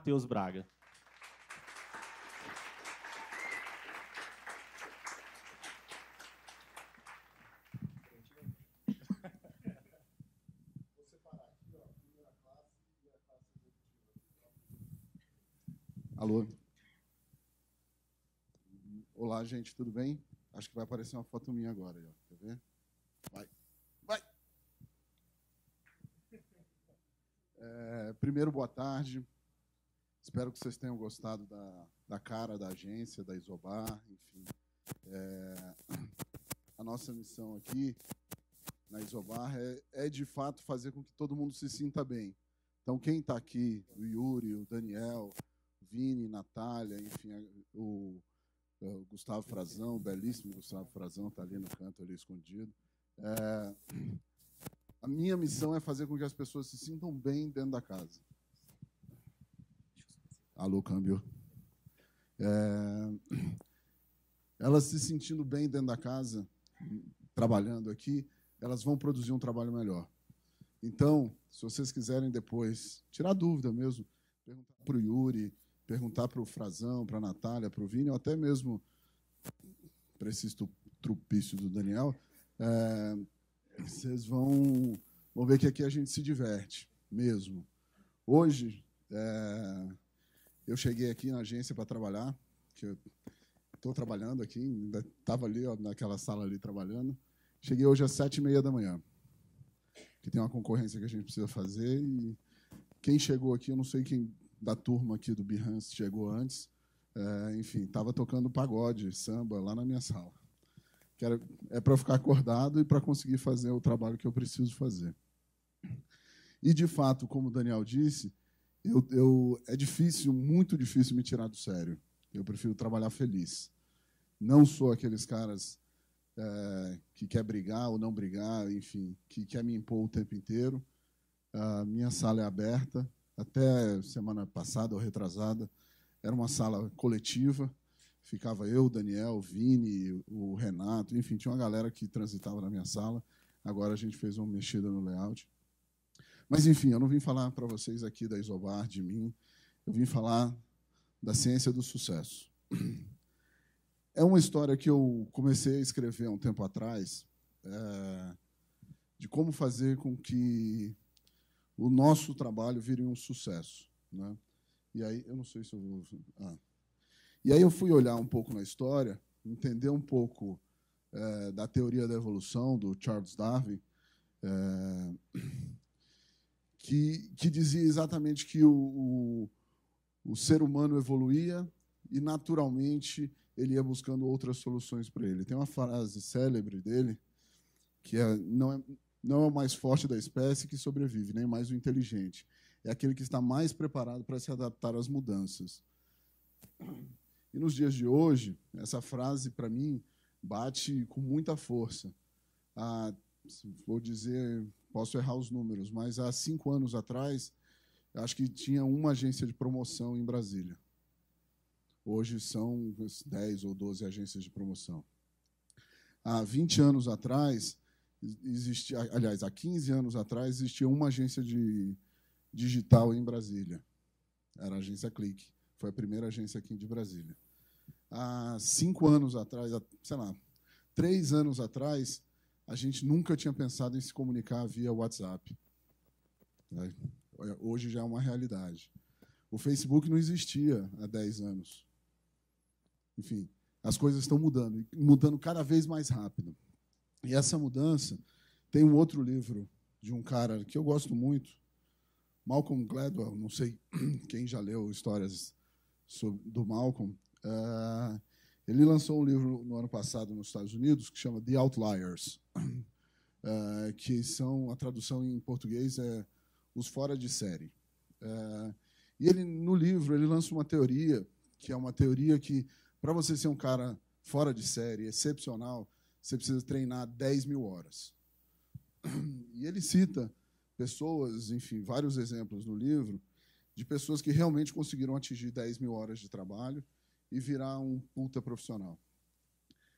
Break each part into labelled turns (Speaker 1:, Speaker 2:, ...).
Speaker 1: Matheus Braga. Alô? Olá, gente, tudo bem? Acho que vai aparecer uma foto minha agora. Ó. Quer ver? Vai. Vai! É, primeiro, boa tarde. Espero que vocês tenham gostado da, da cara da agência, da Isobar, enfim. É, a nossa missão aqui na Isobar é, é, de fato fazer com que todo mundo se sinta bem. Então, quem está aqui, o Yuri, o Daniel, Vini, Natália, enfim, o, o Gustavo Frazão, o belíssimo Gustavo Frazão, está ali no canto, ali escondido. É, a minha missão é fazer com que as pessoas se sintam bem dentro da casa. Alô, câmbio. É, elas se sentindo bem dentro da casa, trabalhando aqui, elas vão produzir um trabalho melhor. Então, se vocês quiserem depois tirar dúvida mesmo, perguntar para o Yuri, perguntar para o Frazão, para a Natália, para o Vini, ou até mesmo para esse trupício do Daniel, é, vocês vão, vão ver que aqui a gente se diverte mesmo. Hoje, é, eu cheguei aqui na agência para trabalhar, que eu estou trabalhando aqui, estava ali ó, naquela sala ali trabalhando. Cheguei hoje às sete e meia da manhã, que tem uma concorrência que a gente precisa fazer. E quem chegou aqui, eu não sei quem da turma aqui do Behance chegou antes. É, enfim, estava tocando pagode, samba, lá na minha sala. Que era, é para ficar acordado e para conseguir fazer o trabalho que eu preciso fazer. E, de fato, como o Daniel disse, eu, eu, é difícil, muito difícil me tirar do sério. Eu prefiro trabalhar feliz. Não sou aqueles caras é, que quer brigar ou não brigar, enfim, que quer me impor o tempo inteiro. A minha sala é aberta. Até semana passada ou retrasada, era uma sala coletiva. Ficava eu, Daniel, o Vini, o Renato, enfim, tinha uma galera que transitava na minha sala. Agora a gente fez uma mexida no layout. Mas, enfim, eu não vim falar para vocês aqui da Isobar, de mim. Eu vim falar da ciência do sucesso. É uma história que eu comecei a escrever há um tempo atrás, é, de como fazer com que o nosso trabalho vire um sucesso. Né? E aí, eu não sei se eu vou. Ah. E aí eu fui olhar um pouco na história, entender um pouco é, da teoria da evolução do Charles Darwin. É, que, que dizia exatamente que o, o, o ser humano evoluía e, naturalmente, ele ia buscando outras soluções para ele. Tem uma frase célebre dele, que é, não, é, não é o mais forte da espécie que sobrevive, nem mais o inteligente. É aquele que está mais preparado para se adaptar às mudanças. E nos dias de hoje, essa frase, para mim, bate com muita força. Ah, vou dizer posso errar os números, mas há cinco anos atrás, acho que tinha uma agência de promoção em Brasília. Hoje são 10 ou 12 agências de promoção. Há 20 anos atrás, existia, aliás, há 15 anos atrás, existia uma agência de digital em Brasília. Era a agência Clique. Foi a primeira agência aqui de Brasília. Há cinco anos atrás, sei lá, três anos atrás, a gente nunca tinha pensado em se comunicar via WhatsApp. Né? Hoje já é uma realidade. O Facebook não existia há 10 anos. Enfim, as coisas estão mudando, mudando cada vez mais rápido. E essa mudança tem um outro livro de um cara que eu gosto muito, Malcolm Gladwell. Não sei quem já leu histórias sobre, do Malcolm. Uh, ele lançou um livro no ano passado nos Estados Unidos que chama The Outliers. Ah, que são a tradução em português é os fora de série. Ah, e ele no livro ele lança uma teoria que é uma teoria que para você ser um cara fora de série, excepcional, você precisa treinar 10 mil horas. E ele cita pessoas, enfim, vários exemplos no livro de pessoas que realmente conseguiram atingir 10 mil horas de trabalho e virar um puta profissional.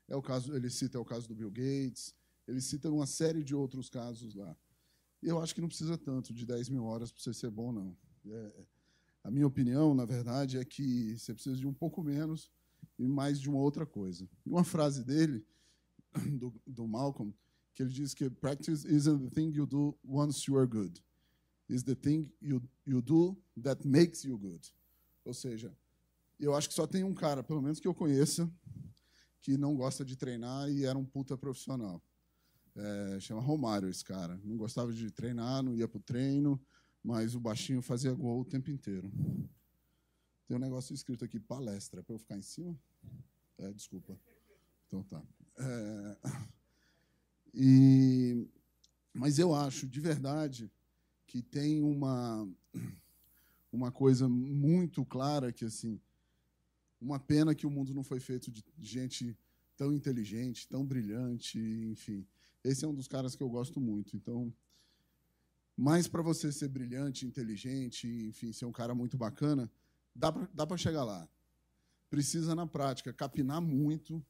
Speaker 1: É o caso, ele cita é o caso do Bill Gates, ele cita uma série de outros casos lá. Eu acho que não precisa tanto de 10 mil horas para você ser bom, não. É, a minha opinião, na verdade, é que você precisa de um pouco menos e mais de uma outra coisa. E uma frase dele, do, do Malcolm, que ele diz que practice isn't the thing you do once you are good. It's the thing you, you do that makes you good. Ou seja, eu acho que só tem um cara, pelo menos que eu conheça, que não gosta de treinar e era um puta profissional. É, chama Romário esse cara. Não gostava de treinar, não ia para o treino, mas o baixinho fazia gol o tempo inteiro. Tem um negócio escrito aqui, palestra, para eu ficar em cima? É, desculpa. Então tá. É, e, mas eu acho, de verdade, que tem uma, uma coisa muito clara que, assim, uma pena que o mundo não foi feito de gente tão inteligente, tão brilhante, enfim, esse é um dos caras que eu gosto muito. Então, mais para você ser brilhante, inteligente, enfim, ser um cara muito bacana, dá para chegar lá. Precisa, na prática, capinar muito,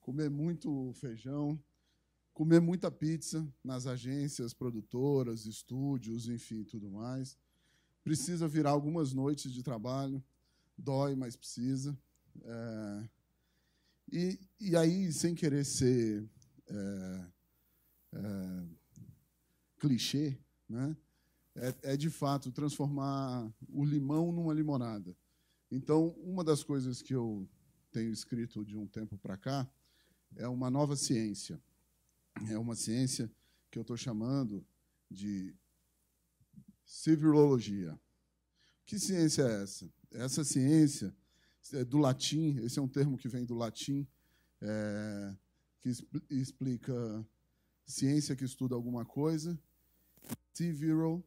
Speaker 1: comer muito feijão, comer muita pizza nas agências, produtoras, estúdios, enfim, tudo mais. Precisa virar algumas noites de trabalho, dói, mas precisa. É... E, e aí, sem querer ser é, é, clichê, né? É, é, de fato transformar o limão numa limonada. Então, uma das coisas que eu tenho escrito de um tempo para cá é uma nova ciência. É uma ciência que eu estou chamando de civilologia. Que ciência é essa? Essa ciência é do latim, esse é um termo que vem do latim, é, que explica ciência que estuda alguma coisa. civil viral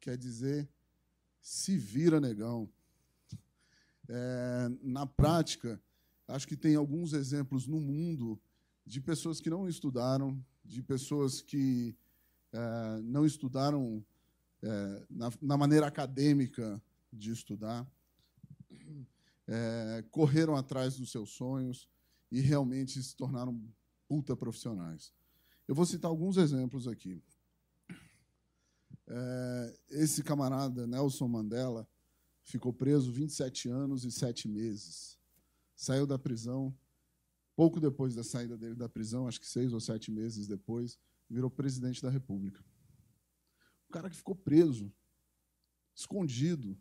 Speaker 1: quer dizer se vira negão. É, na prática, acho que tem alguns exemplos no mundo de pessoas que não estudaram, de pessoas que é, não estudaram é, na, na, maneira acadêmica de estudar, é, correram atrás dos seus sonhos e realmente se tornaram profissionais. Eu vou citar alguns exemplos aqui. É, esse camarada, Nelson Mandela, ficou preso 27 anos e 7 meses. Saiu da prisão, pouco depois da saída dele da prisão, acho que seis ou sete meses depois, virou presidente da República. O cara que ficou preso, escondido,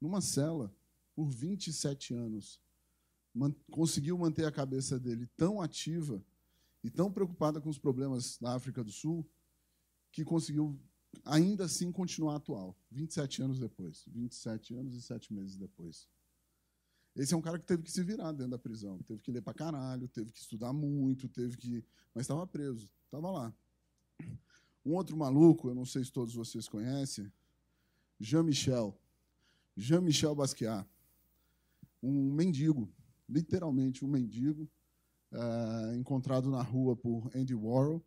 Speaker 1: numa cela, por 27 anos, conseguiu manter a cabeça dele tão ativa e tão preocupada com os problemas da África do Sul que conseguiu ainda assim continuar atual, 27 anos depois, 27 anos e 7 meses depois. Esse é um cara que teve que se virar dentro da prisão, teve que ler para caralho, teve que estudar muito, teve que, mas estava preso, estava lá. Um outro maluco, eu não sei se todos vocês conhecem, Jean-Michel, Jean-Michel Basquiat, um mendigo, literalmente um mendigo, ah, encontrado na rua por Andy Warhol,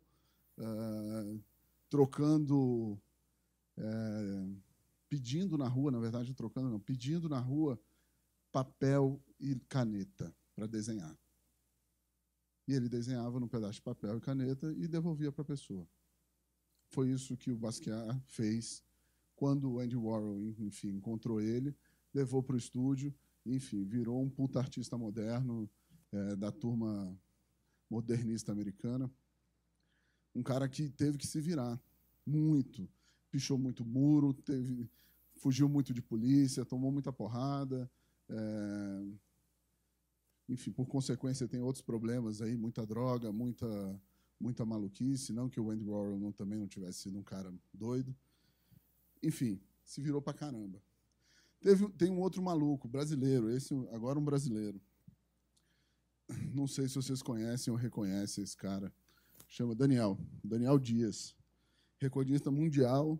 Speaker 1: uh, trocando, eh, pedindo na rua, na verdade, trocando não, pedindo na rua papel e caneta para desenhar. E ele desenhava num pedaço de papel e caneta e devolvia para a pessoa. Foi isso que o Basquiat fez quando o Andy Warhol, enfim, encontrou ele, levou para o estúdio, enfim, virou um puta artista moderno, é, da turma modernista americana. Um cara que teve que se virar muito, pichou muito muro, teve, fugiu muito de polícia, tomou muita porrada. É, enfim, por consequência, tem outros problemas aí, muita droga, muita, muita maluquice. Não que o Andy Warhol não, também não tivesse sido um cara doido. Enfim, se virou pra caramba. Teve, tem um outro maluco, brasileiro, esse agora um brasileiro, não sei se vocês conhecem ou reconhecem esse cara. Chama Daniel, Daniel Dias, recordista mundial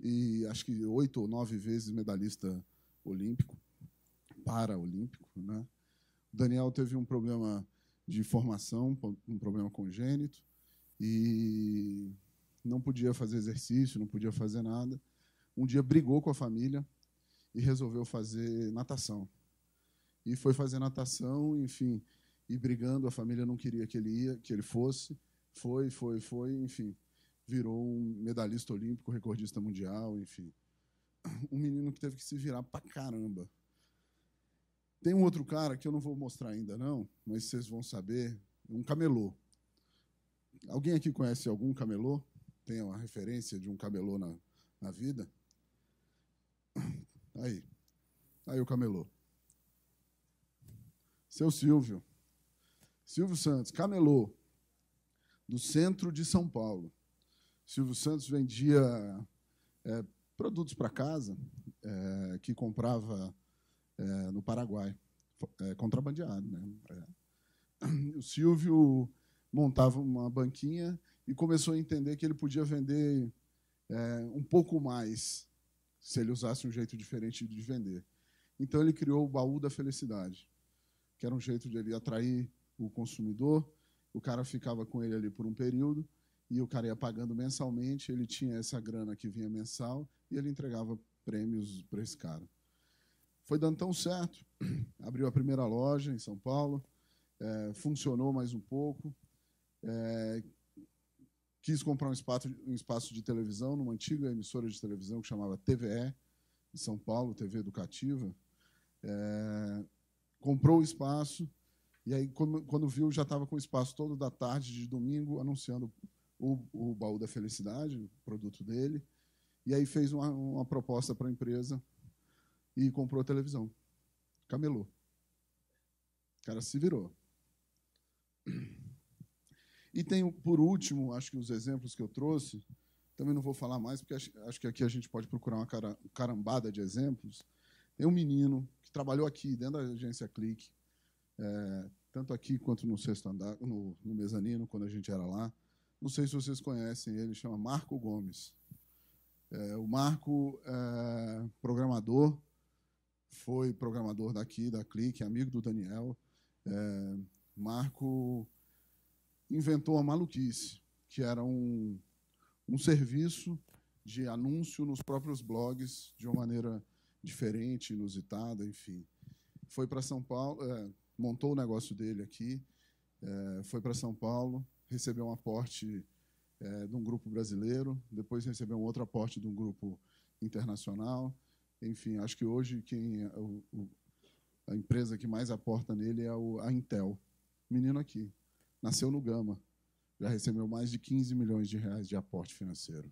Speaker 1: e acho que oito ou nove vezes medalhista olímpico, paralímpico né? Daniel teve um problema de formação, um problema congênito e não podia fazer exercício, não podia fazer nada. Um dia brigou com a família e resolveu fazer natação. E foi fazer natação, enfim, e brigando, a família não queria que ele ia, que ele fosse. Foi, foi, foi, enfim. Virou um medalhista olímpico, recordista mundial, enfim. Um menino que teve que se virar pra caramba. Tem um outro cara que eu não vou mostrar ainda não, mas vocês vão saber, um camelô. Alguém aqui conhece algum camelô? Tem uma referência de um camelô na, na vida? Aí. Aí o camelô. Seu Silvio. Silvio Santos, camelô, no centro de São Paulo. Silvio Santos vendia é, produtos para casa é, que comprava é, no Paraguai, é, contrabandeado. Né? É. O Silvio montava uma banquinha e começou a entender que ele podia vender é, um pouco mais se ele usasse um jeito diferente de vender. Então ele criou o baú da felicidade, que era um jeito de ele atrair o consumidor, o cara ficava com ele ali por um período e o cara ia pagando mensalmente, ele tinha essa grana que vinha mensal e ele entregava prêmios para esse cara. Foi dando tão certo, abriu a primeira loja em São Paulo, é, funcionou mais um pouco, é, quis comprar um espaço, um espaço de televisão numa antiga emissora de televisão que chamava TVE, em São Paulo, TV Educativa. É, comprou o espaço, e aí, quando, quando viu, já estava com o espaço todo da tarde de domingo, anunciando o, o baú da felicidade, o produto dele. E aí fez uma, uma proposta para a empresa e comprou a televisão. Camelou. O cara se virou. E tem, por último, acho que os exemplos que eu trouxe, também não vou falar mais, porque acho que aqui a gente pode procurar uma carambada de exemplos. Tem um menino que trabalhou aqui, dentro da agência Clique, é, tanto aqui quanto no sexto andar, no, no, mezanino, quando a gente era lá. Não sei se vocês conhecem ele, chama Marco Gomes. É, o Marco é programador, foi programador daqui, da Clique, amigo do Daniel. É, Marco inventou a maluquice, que era um, um serviço de anúncio nos próprios blogs de uma maneira diferente, inusitada, enfim. Foi para São Paulo, é, montou o negócio dele aqui, é, foi para São Paulo, recebeu um aporte é, de um grupo brasileiro, depois recebeu um outro aporte de um grupo internacional. Enfim, acho que hoje quem é, o, o, a empresa que mais aporta nele é o, a Intel. Menino aqui, nasceu no Gama, já recebeu mais de 15 milhões de reais de aporte financeiro.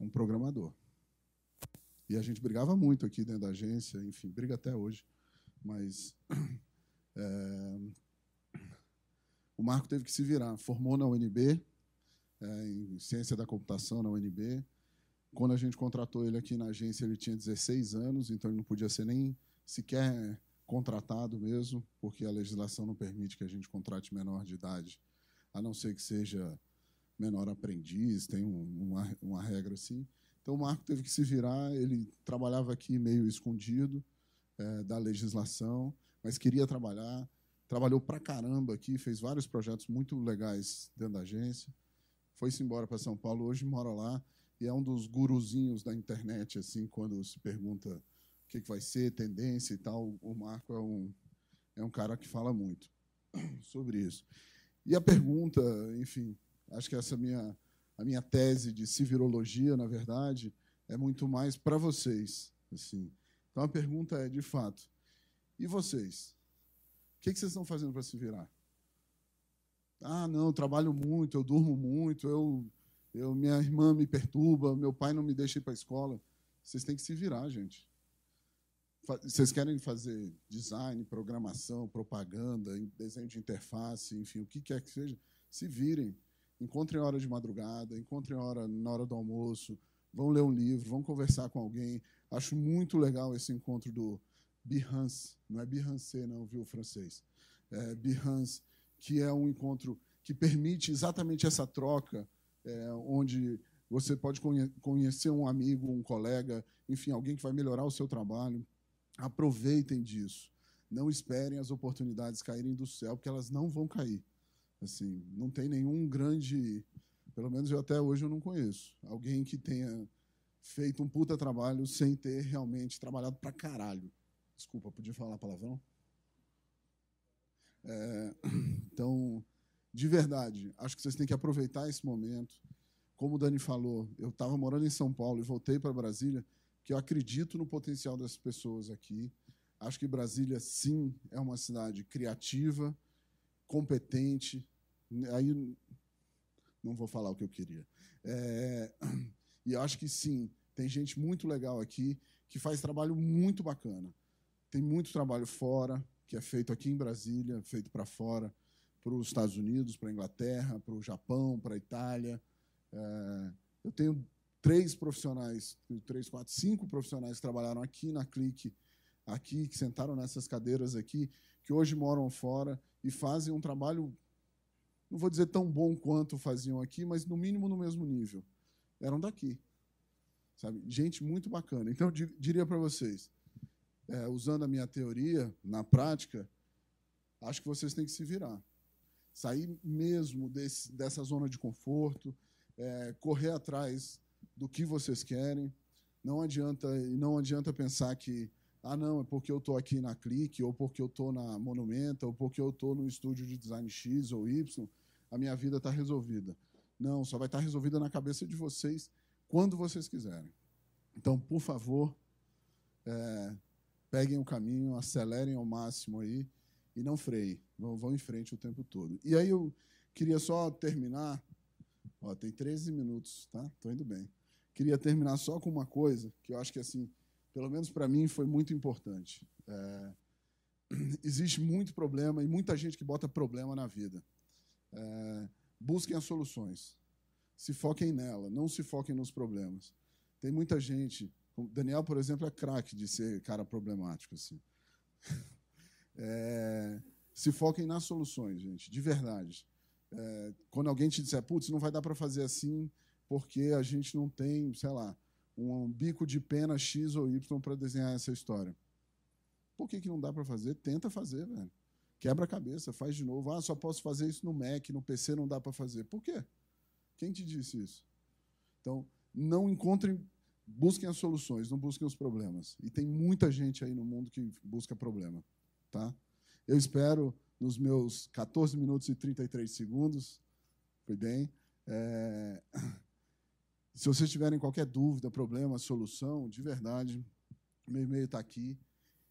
Speaker 1: Um programador. E a gente brigava muito aqui dentro da agência, enfim, briga até hoje, mas É, o Marco teve que se virar, formou na UNB, é, em ciência da computação na UNB. Quando a gente contratou ele aqui na agência, ele tinha 16 anos, então ele não podia ser nem sequer contratado mesmo, porque a legislação não permite que a gente contrate menor de idade, a não ser que seja menor aprendiz, tem um, uma, uma regra assim. Então o Marco teve que se virar, ele trabalhava aqui meio escondido é, da legislação, mas queria trabalhar. Trabalhou pra caramba aqui, fez vários projetos muito legais dentro da agência. Foi-se embora para São Paulo, hoje mora lá e é um dos guruzinhos da internet, assim, quando se pergunta o que, vai ser, tendência e tal. O Marco é um, é um cara que fala muito sobre isso. E a pergunta, enfim, acho que essa é minha, a minha tese de civirologia, na verdade, é muito mais para vocês. Assim. Então a pergunta é, de fato, e vocês? O que, vocês estão fazendo para se virar? Ah, não, eu trabalho muito, eu durmo muito, eu, eu, minha irmã me perturba, meu pai não me deixa ir para a escola. Vocês têm que se virar, gente. Vocês querem fazer design, programação, propaganda, desenho de interface, enfim, o que quer que seja, se virem. Encontrem hora de madrugada, encontrem hora na hora do almoço, vão ler um livro, vão conversar com alguém. Acho muito legal esse encontro do, Behance, não é Behance não, viu, francês? É Behance, que é um encontro que permite exatamente essa troca, é, onde você pode conhe conhecer um amigo, um colega, enfim, alguém que vai melhorar o seu trabalho. Aproveitem disso. Não esperem as oportunidades caírem do céu, porque elas não vão cair. Assim, não tem nenhum grande, pelo menos eu até hoje eu não conheço, alguém que tenha feito um puta trabalho sem ter realmente trabalhado para caralho. Desculpa, podia falar palavrão? É, então, de verdade, acho que vocês têm que aproveitar esse momento. Como o Dani falou, eu estava morando em São Paulo e voltei para Brasília, que eu acredito no potencial dessas pessoas aqui. Acho que Brasília, sim, é uma cidade criativa, competente. Aí não vou falar o que eu queria. É, e acho que sim, tem gente muito legal aqui que faz trabalho muito bacana. Tem muito trabalho fora, que é feito aqui em Brasília, feito para fora, para os Estados Unidos, para a Inglaterra, para o Japão, para a Itália. É, eu tenho três profissionais, três, quatro, cinco profissionais que trabalharam aqui na Clique, aqui, que sentaram nessas cadeiras aqui, que hoje moram fora e fazem um trabalho, não vou dizer tão bom quanto faziam aqui, mas no mínimo no mesmo nível. Eram daqui. Sabe? Gente muito bacana. Então, eu diria para vocês, é, usando a minha teoria na prática, acho que vocês têm que se virar. Sair mesmo desse, dessa zona de conforto, é, correr atrás do que vocês querem. Não adianta não adianta pensar que ah não é porque eu estou aqui na Clique ou porque eu estou na Monumenta ou porque eu estou no estúdio de design X ou Y a minha vida está resolvida. Não, só vai estar tá resolvida na cabeça de vocês quando vocês quiserem. Então, por favor, é, peguem o caminho, acelerem ao máximo aí e não freiem. Vão, vão em frente o tempo todo. E aí eu queria só terminar. Ó, tem 13 minutos, tá? Estou indo bem. Queria terminar só com uma coisa que eu acho que, assim, pelo menos para mim, foi muito importante. É, existe muito problema e muita gente que bota problema na vida. É, busquem as soluções. Se foquem nela, não se foquem nos problemas. Tem muita gente Daniel, por exemplo, é craque de ser cara problemático. Assim. É, se foquem nas soluções, gente, de verdade. É, quando alguém te disser, putz, não vai dar para fazer assim porque a gente não tem, sei lá, um bico de pena X ou Y para desenhar essa história. Por que, que não dá para fazer? Tenta fazer, velho. Quebra a cabeça, faz de novo. Ah, só posso fazer isso no Mac, no PC não dá para fazer. Por quê? Quem te disse isso? Então, não encontrem Busquem as soluções, não busquem os problemas. E tem muita gente aí no mundo que busca problema. Tá? Eu espero, nos meus 14 minutos e 33 segundos, foi bem. É... Se vocês tiverem qualquer dúvida, problema, solução, de verdade, meu e-mail está aqui.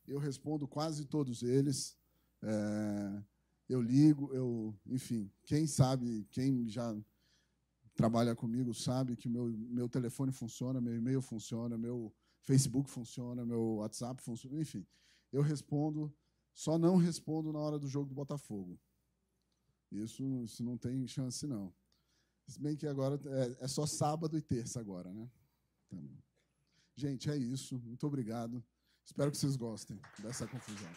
Speaker 1: Eu respondo quase todos eles. É... Eu ligo, eu, enfim, quem sabe, quem já trabalha comigo sabe que meu meu telefone funciona, meu e-mail funciona, meu Facebook funciona, meu WhatsApp funciona, enfim. Eu respondo, só não respondo na hora do jogo do Botafogo. Isso, isso não tem chance, não. Se bem que agora é, é só sábado e terça agora, né? Então, gente, é isso. Muito obrigado. Espero que vocês gostem dessa confusão.